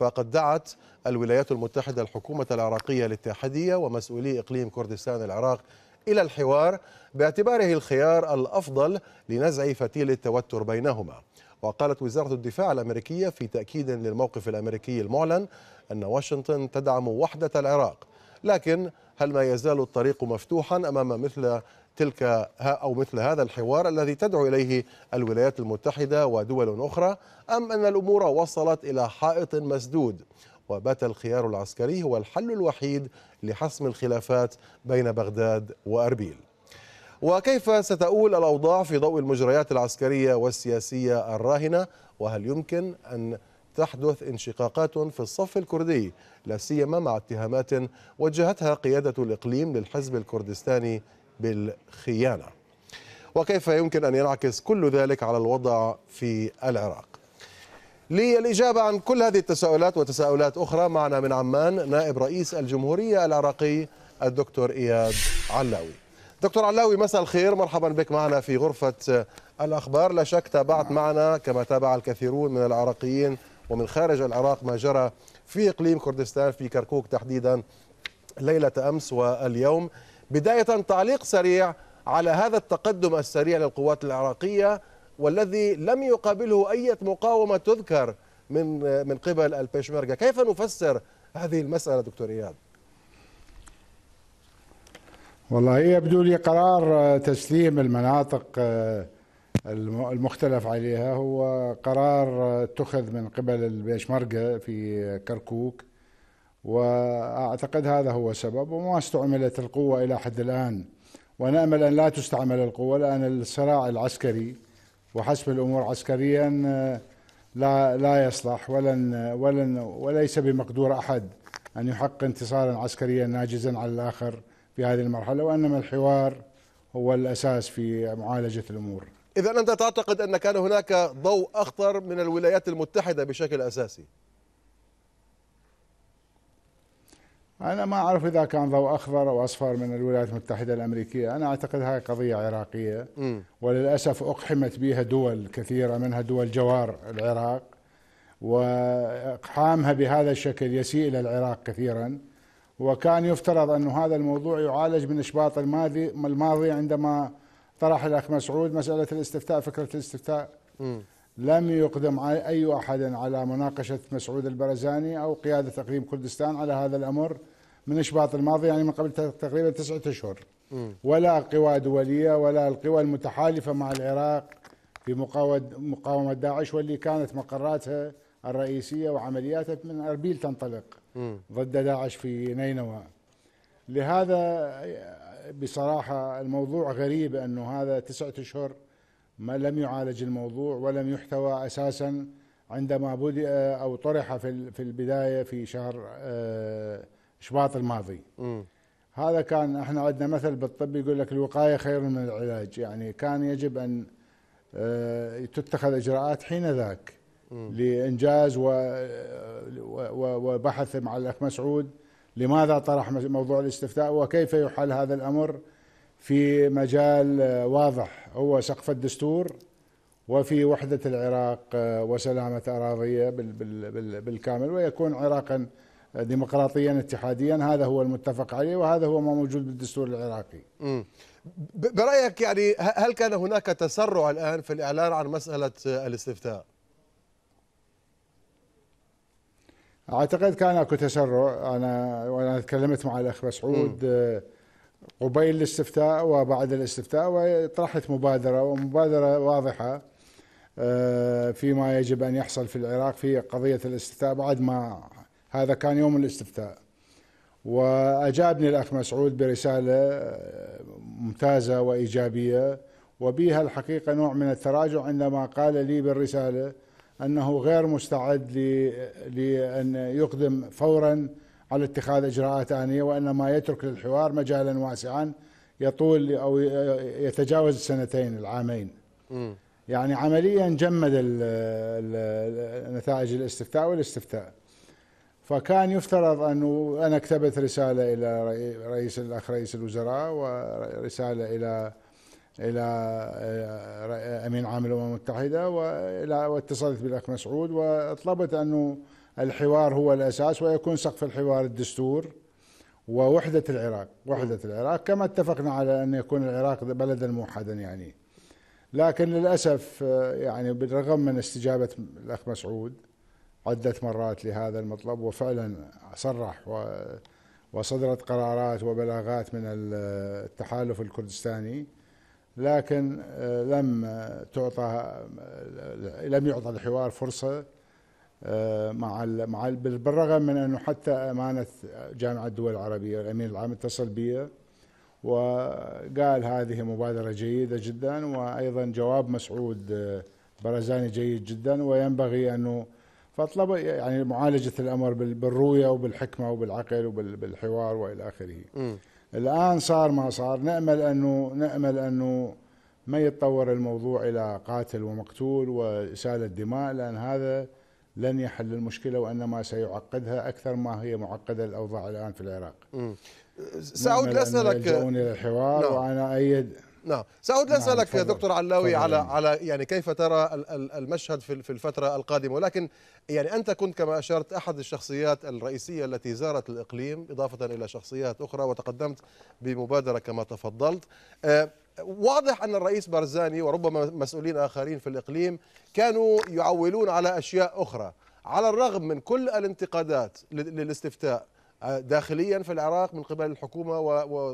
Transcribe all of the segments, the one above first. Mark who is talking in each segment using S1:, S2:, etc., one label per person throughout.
S1: فقد دعت الولايات المتحدة الحكومة العراقية الاتحادية ومسؤولي إقليم كردستان العراق إلى الحوار باعتباره الخيار الأفضل لنزع فتيل التوتر بينهما وقالت وزارة الدفاع الأمريكية في تأكيد للموقف الأمريكي المعلن أن واشنطن تدعم وحدة العراق لكن هل ما يزال الطريق مفتوحا أمام مثل تلك أو مثل هذا الحوار الذي تدعو إليه الولايات المتحدة ودول أخرى أم أن الأمور وصلت إلى حائط مسدود وبات الخيار العسكري هو الحل الوحيد لحسم الخلافات بين بغداد وأربيل وكيف ستؤول الأوضاع في ضوء المجريات العسكرية والسياسية الراهنة وهل يمكن أن تحدث انشقاقات في الصف الكردي لا سيما مع اتهامات وجهتها قيادة الإقليم للحزب الكردستاني بالخيانه. وكيف يمكن ان ينعكس كل ذلك على الوضع في العراق؟ للإجابة عن كل هذه التساؤلات وتساؤلات أخرى معنا من عمان نائب رئيس الجمهورية العراقي الدكتور إياد علاوي دكتور علاوي مساء الخير مرحبا بك معنا في غرفة الأخبار لا شك تابعت معنا كما تابع الكثيرون من العراقيين ومن خارج العراق ما جرى في إقليم كردستان في كركوك تحديدا ليلة أمس واليوم بداية تعليق سريع على هذا التقدم السريع للقوات العراقية والذي لم يقابله أي مقاومة تذكر من من قبل البيشمركة كيف نفسر هذه المسألة دكتور إياد
S2: والله إيه، يبدو لي قرار تسليم المناطق آه، المختلف عليها هو قرار آه، اتخذ من قبل البيشمركة في كركوك واعتقد هذا هو سبب وما استعملت القوه الى حد الان ونامل ان لا تستعمل القوه لان الصراع العسكري وحسب الامور عسكريا آه، لا لا يصلح ولن ولن وليس بمقدور احد ان يحقق انتصارا عسكريا ناجزا على الاخر في هذه المرحله وانما الحوار هو الاساس في معالجه الامور.
S1: اذا انت تعتقد ان كان هناك ضوء اخطر من الولايات المتحده بشكل اساسي؟
S2: أنا ما أعرف إذا كان ضوء أخضر أو أصفر من الولايات المتحدة الأمريكية أنا أعتقد هاي قضية عراقية م. وللأسف أقحمت بها دول كثيرة منها دول جوار العراق وإقحامها بهذا الشكل يسيء إلى العراق كثيرا وكان يفترض أن هذا الموضوع يعالج من إشباط الماضي, الماضي عندما طرح الأخ مسعود مسألة الاستفتاء فكرة الاستفتاء م. لم يقدم أي أحد على مناقشة مسعود البرزاني أو قيادة تقريب كردستان على هذا الأمر من شباط الماضي يعني من قبل تقريبا تسعة أشهر ولا قوى دولية ولا القوى المتحالفة مع العراق في مقاومة داعش واللي كانت مقراتها الرئيسية وعملياتها من أربيل تنطلق ضد داعش في نينوى لهذا بصراحة الموضوع غريب أنه هذا تسعة أشهر ما لم يعالج الموضوع ولم يحتوى أساسا عندما بدأ أو طرح في البداية في شهر آه، شباط الماضي م. هذا كان احنا عندنا مثل بالطب يقول لك الوقايه خير من العلاج يعني كان يجب ان آه، تتخذ اجراءات حين ذاك لانجاز وبحث مع الاخ مسعود لماذا طرح موضوع الاستفتاء وكيف يحل هذا الامر في مجال آه، واضح هو سقف الدستور وفي وحده العراق آه، وسلامه اراضيه بالكامل ويكون عراقا ديمقراطيا اتحاديا هذا هو المتفق عليه وهذا هو ما موجود
S1: بالدستور العراقي م. برأيك يعني هل كان هناك تسرع الآن في الإعلان عن مسألة الاستفتاء؟
S2: اعتقد كان اكو تسرع انا وانا تكلمت مع الاخ مسعود آه، قبيل الاستفتاء وبعد الاستفتاء وطرحت مبادره ومبادره واضحه آه، فيما يجب ان يحصل في العراق في قضيه الاستفتاء بعد ما هذا كان يوم الاستفتاء وأجابني الأخ مسعود برسالة آه، ممتازة وإيجابية وبها الحقيقة نوع من التراجع عندما قال لي بالرسالة أنه غير مستعد لأن يقدم فورا على اتخاذ إجراءات آنية وإنما يترك للحوار مجالا واسعا يطول أو يتجاوز السنتين العامين م. يعني عمليا جمد نتائج الاستفتاء والاستفتاء فكان يفترض انه انا كتبت رساله الى رئيس الاخ رئيس الوزراء ورساله الى الى آه، امين عام الامم المتحده والى واتصلت بالاخ مسعود وطلبت انه الحوار هو الاساس ويكون سقف الحوار الدستور ووحده العراق، وحده العراق كما اتفقنا على ان يكون العراق بلدا موحدا يعني. لكن للاسف آه، يعني بالرغم من استجابه الاخ مسعود عدة مرات لهذا المطلب وفعلا صرح وصدرت قرارات وبلاغات من التحالف الكردستاني لكن آه، لم تعطى آه، لم يعطى الحوار فرصه آه، مع مع بالرغم من انه حتى امانه جامعه الدول العربيه الامين العام اتصل بي وقال هذه مبادره جيده جدا وايضا جواب مسعود برزاني جيد جدا وينبغي انه فطلب يعني معالجه الامر بالرؤيه وبالحكمه وبالعقل وبالحوار والى اخره. م. الان صار ما صار نامل انه نامل انه ما يتطور الموضوع الى قاتل ومقتول واساله دماء لان هذا لن يحل المشكله وانما سيعقدها اكثر ما هي معقده الاوضاع الان في العراق. م. ساعود لاسالك الى الحوار نعم. وانا ايد
S1: نعم سأعود لأسألك نعم دكتور علاوي على على يعني كيف ترى المشهد في الفترة القادمة ولكن يعني أنت كنت كما أشرت أحد الشخصيات الرئيسية التي زارت الإقليم إضافة إلى شخصيات أخرى وتقدمت بمبادرة كما تفضلت آه، واضح أن الرئيس برزاني وربما مسؤولين آخرين في الإقليم كانوا يعولون على أشياء أخرى على الرغم من كل الانتقادات للاستفتاء داخليا في العراق من قبل الحكومه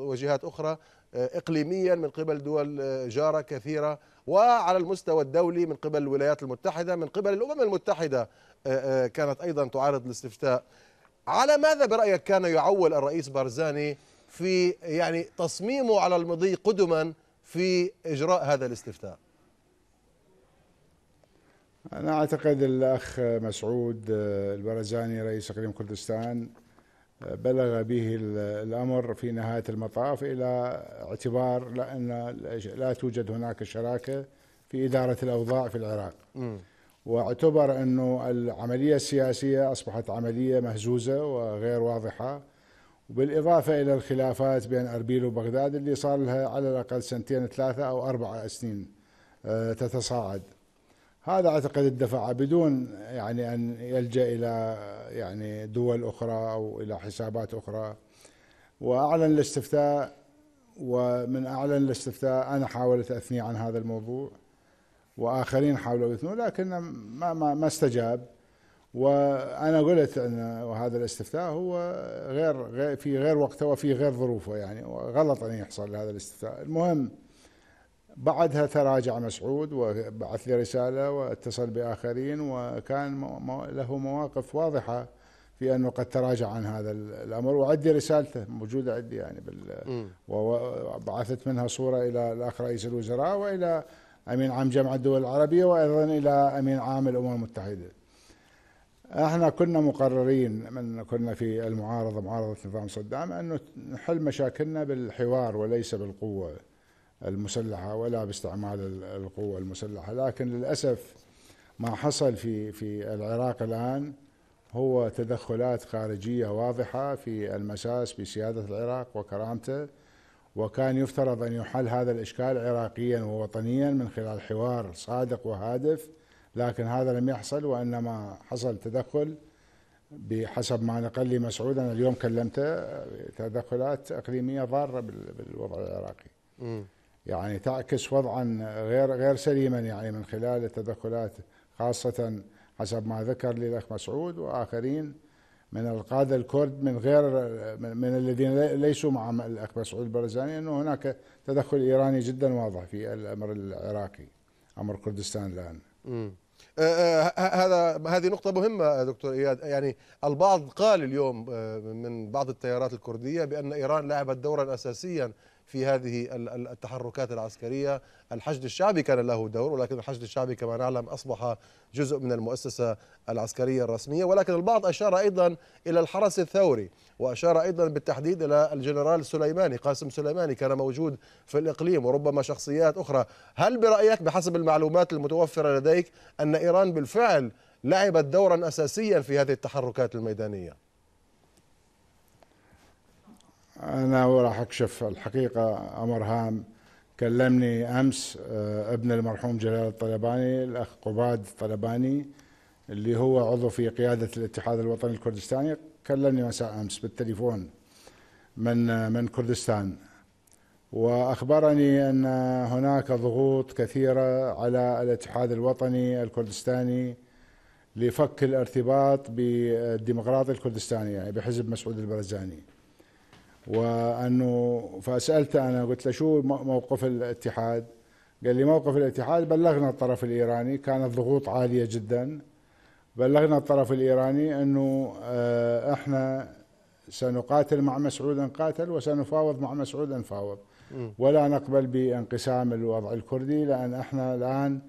S1: وجهات اخرى آه، اقليميا من قبل دول آه، جاره كثيره وعلى المستوى الدولي من قبل الولايات المتحده من قبل الامم المتحده آه، كانت ايضا تعارض الاستفتاء على ماذا برايك كان يعول الرئيس بارزاني في يعني تصميمه على المضي قدما في اجراء هذا الاستفتاء
S2: انا اعتقد الاخ مسعود البرزاني رئيس اقليم كردستان بلغ به الامر في نهايه المطاف الى اعتبار لان لا توجد هناك شراكه في اداره الاوضاع في العراق. واعتبر انه العمليه السياسيه اصبحت عمليه مهزوزه وغير واضحه وبالاضافه الى الخلافات بين اربيل وبغداد اللي صار لها على الاقل سنتين ثلاثه او اربع سنين آه، تتصاعد. هذا اعتقد الدفع بدون يعني ان يلجا الى يعني دول اخرى او الى حسابات اخرى واعلن الاستفتاء ومن اعلن الاستفتاء انا حاولت اثني عن هذا الموضوع واخرين حاولوا يثنوا لكن ما ما, ما استجاب وانا قلت ان هذا الاستفتاء هو غير, غير في غير وقته وفي غير ظروفه يعني غلط ان يحصل هذا الاستفتاء المهم بعدها تراجع مسعود وبعث لي رسالة واتصل بآخرين وكان له مواقف واضحة في أنه قد تراجع عن هذا الأمر وعدي رسالته موجودة عندي يعني بال وبعثت منها صورة إلى الأخ رئيس الوزراء وإلى أمين عام جامعة الدول العربية وأيضا إلى أمين عام الأمم المتحدة احنا كنا مقررين من كنا في المعارضه معارضه نظام صدام انه نحل مشاكلنا بالحوار وليس بالقوه. المسلحه ولا باستعمال القوه المسلحه لكن للاسف ما حصل في في العراق الان هو تدخلات خارجيه واضحه في المساس بسياده العراق وكرامته وكان يفترض ان يحل هذا الاشكال عراقيا ووطنيا من خلال حوار صادق وهادف لكن هذا لم يحصل وانما حصل تدخل بحسب ما نقل لي مسعود انا اليوم كلمته تدخلات اقليميه ضاره بالوضع العراقي. يعني تعكس وضعا غير غير سليما يعني من خلال التدخلات خاصة حسب ما ذكر لي الأخ مسعود وآخرين من القادة الكرد من غير من الذين ليسوا مع الأخ مسعود البرزاني أنه هناك تدخل إيراني جدا واضح في الأمر العراقي أمر كردستان الآن
S1: آه، آه، هذا هذه نقطة مهمة دكتور إياد يعني البعض قال اليوم آه، من بعض التيارات الكردية بأن إيران لعبت دورا أساسيا في هذه التحركات العسكرية الحشد الشعبي كان له دور ولكن الحشد الشعبي كما نعلم أصبح جزء من المؤسسة العسكرية الرسمية ولكن البعض أشار أيضا إلى الحرس الثوري وأشار أيضا بالتحديد إلى الجنرال سليماني قاسم سليماني كان موجود في الإقليم وربما شخصيات أخرى هل برأيك بحسب المعلومات المتوفرة لديك أن إيران بالفعل لعبت دورا أساسيا في هذه التحركات الميدانية أنا وراح أكشف
S2: الحقيقة أمر هام كلمني أمس آه، ابن المرحوم جلال الطلباني الأخ قباد الطلباني اللي هو عضو في قيادة الاتحاد الوطني الكردستاني كلمني مساء أمس بالتليفون من آه، من كردستان وأخبرني أن هناك ضغوط كثيرة على الاتحاد الوطني الكردستاني لفك الارتباط بالديمقراطي الكردستاني يعني بحزب مسعود البرزاني وانه فسالته انا قلت له شو موقف الاتحاد؟ قال لي موقف الاتحاد بلغنا الطرف الايراني كانت ضغوط عاليه جدا بلغنا الطرف الايراني انه آه، احنا سنقاتل مع مسعود نقاتل وسنفاوض مع مسعود نفاوض ولا نقبل بانقسام الوضع الكردي لان احنا الان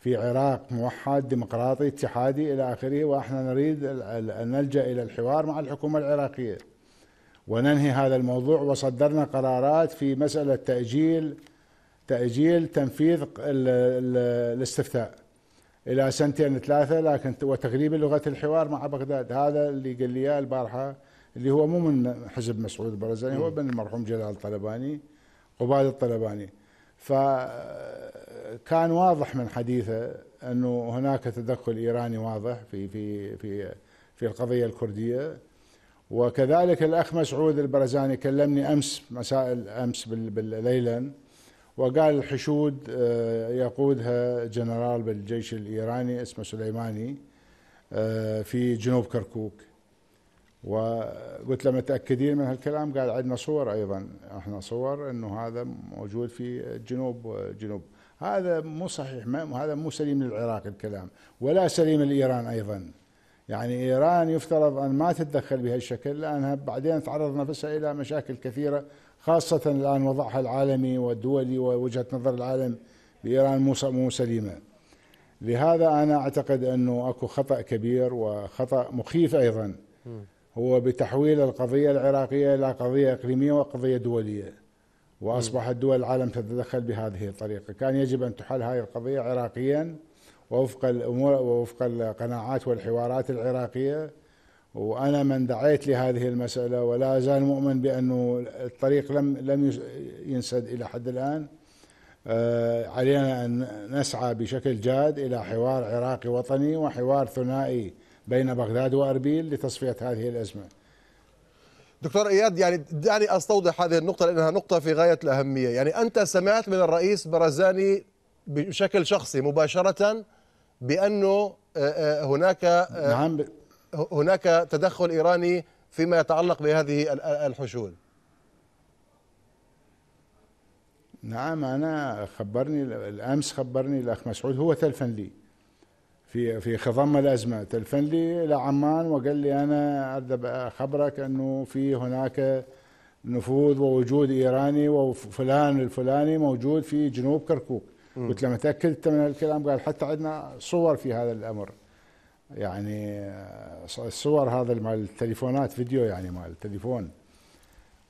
S2: في عراق موحد ديمقراطي اتحادي الى اخره واحنا نريد ان نلجا الى الحوار مع الحكومه العراقيه وننهي هذا الموضوع وصدرنا قرارات في مسألة تأجيل تأجيل تنفيذ الاستفتاء إلى سنتين ثلاثة لكن وتغريب لغة الحوار مع بغداد هذا اللي قال لي إياه البارحة اللي هو مو من حزب مسعود البرزاني هو من المرحوم جلال الطلباني قبال الطلباني فكان واضح من حديثه انه هناك تدخل ايراني واضح في في في في القضيه الكرديه وكذلك الأخ مسعود البرزاني كلمني أمس مساء أمس بالليلا وقال الحشود آه، يقودها جنرال بالجيش الإيراني اسمه سليماني آه، في جنوب كركوك وقلت له متاكدين من هالكلام قال عندنا صور ايضا احنا صور انه هذا موجود في الجنوب جنوب هذا مو صحيح هذا مو سليم للعراق الكلام ولا سليم لايران ايضا يعني إيران يفترض أن ما تتدخل بهالشكل لأنها بعدين تعرض نفسها إلى مشاكل كثيرة خاصة الآن وضعها العالمي والدولي ووجهة نظر العالم لإيران مو سليمة لهذا أنا أعتقد أنه أكو خطأ كبير وخطأ مخيف أيضا هو بتحويل القضية العراقية إلى قضية إقليمية وقضية دولية وأصبحت دول العالم تتدخل بهذه الطريقة كان يجب أن تحل هذه القضية عراقيا ووفق الامور ووفق القناعات والحوارات العراقيه وانا من دعيت لهذه المساله ولا زال مؤمن بانه الطريق لم لم ينسد الى حد الان آه، علينا ان نسعى بشكل جاد الى حوار عراقي وطني وحوار ثنائي بين بغداد واربيل لتصفيه
S1: هذه الازمه. دكتور اياد يعني دعني استوضح هذه النقطه لانها نقطه في غايه الاهميه، يعني انت سمعت من الرئيس برزاني بشكل شخصي مباشره بانه آه، آه، هناك آه، نعم هناك تدخل ايراني فيما يتعلق بهذه الحشود
S2: نعم انا خبرني الامس خبرني الاخ مسعود هو تلفن لي في في خضم الازمه تلفن لي لعمان وقال لي انا اخبرك انه في هناك نفوذ ووجود ايراني وفلان الفلاني موجود في جنوب كركوك قلت لما تاكدت من الكلام قال حتى عندنا صور في هذا الامر يعني آه، الصور هذا مال التليفونات فيديو يعني مال التليفون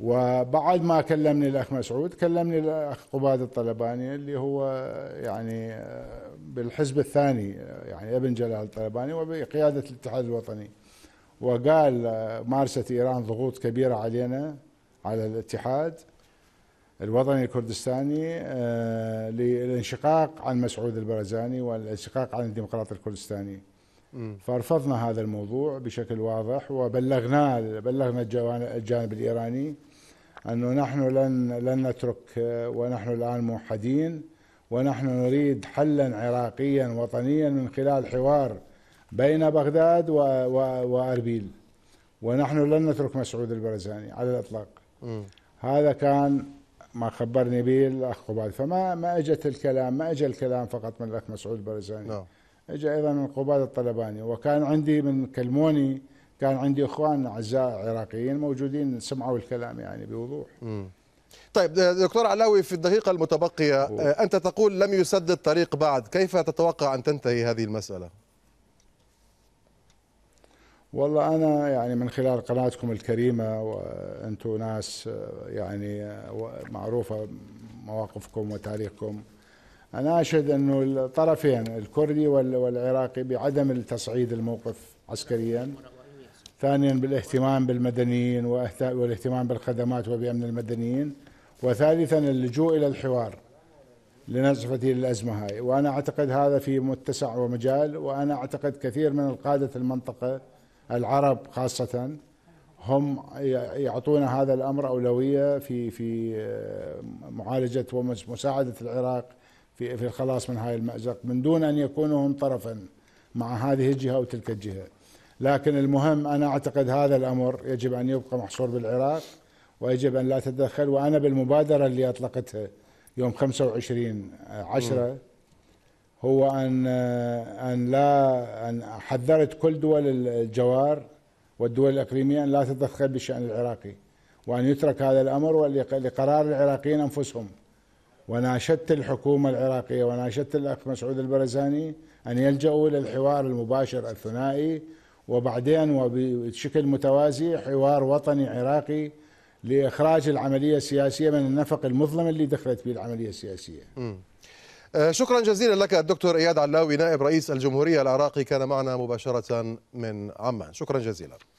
S2: وبعد ما كلمني الاخ مسعود كلمني الاخ قباد الطلباني اللي هو آه، يعني آه، بالحزب الثاني يعني ابن جلال الطلباني وبقياده الاتحاد الوطني وقال مارست ايران ضغوط كبيره علينا على الاتحاد الوطني الكردستاني آه، للانشقاق عن مسعود البرزاني والانشقاق عن الديمقراطي الكردستاني فرفضنا هذا الموضوع بشكل واضح وبلغناه بلغنا الجانب الايراني انه نحن لن لن نترك آه، ونحن الان موحدين ونحن نريد حلا عراقيا وطنيا من خلال حوار بين بغداد و... و... واربيل ونحن لن نترك مسعود البرزاني على الاطلاق م. هذا كان ما خبرني به الاخ قباد فما ما اجت الكلام ما اجى الكلام فقط من الاخ مسعود البرزاني نعم اجى ايضا من قباد الطلباني وكان عندي من كلموني كان عندي اخوان اعزاء عراقيين موجودين سمعوا الكلام يعني بوضوح
S1: م. طيب دكتور علاوي في الدقيقة المتبقية أنت تقول لم يسدد طريق بعد كيف تتوقع أن تنتهي هذه المسألة؟
S2: والله أنا يعني من خلال قناتكم الكريمة وأنتم ناس آه، يعني آه، معروفة مواقفكم وتاريخكم أنا أشهد أنه الطرفين الكردي والعراقي بعدم التصعيد الموقف عسكريا ثانيا بالاهتمام بالمدنيين والاهتمام بالخدمات وبأمن المدنيين وثالثا اللجوء إلى الحوار لنزفة الأزمة هاي وأنا أعتقد هذا في متسع ومجال وأنا أعتقد كثير من القادة المنطقة العرب خاصة هم يعطون هذا الأمر أولوية في في آه، معالجة ومساعدة العراق في في الخلاص من هاي المأزق من دون أن يكونوا هم طرفا مع هذه الجهة أو تلك الجهة لكن المهم أنا أعتقد هذا الأمر يجب أن يبقى محصور بالعراق ويجب أن لا تتدخل وأنا بالمبادرة اللي أطلقتها يوم 25 عشرة هو ان ان لا ان حذرت كل دول الجوار والدول الاقليميه ان لا تتدخل بالشان العراقي وان يترك هذا الامر لقرار العراقيين انفسهم وناشدت الحكومه العراقيه وناشدت الاخ مسعود البرزاني ان يلجاوا الى الحوار المباشر الثنائي وبعدين وبشكل متوازي حوار وطني عراقي لاخراج العمليه السياسيه من النفق
S1: المظلم اللي دخلت به العمليه السياسيه. م. آه، شكرا جزيلا لك الدكتور اياد علاوي نائب رئيس الجمهوريه العراقي كان معنا مباشره من عمان شكرا جزيلا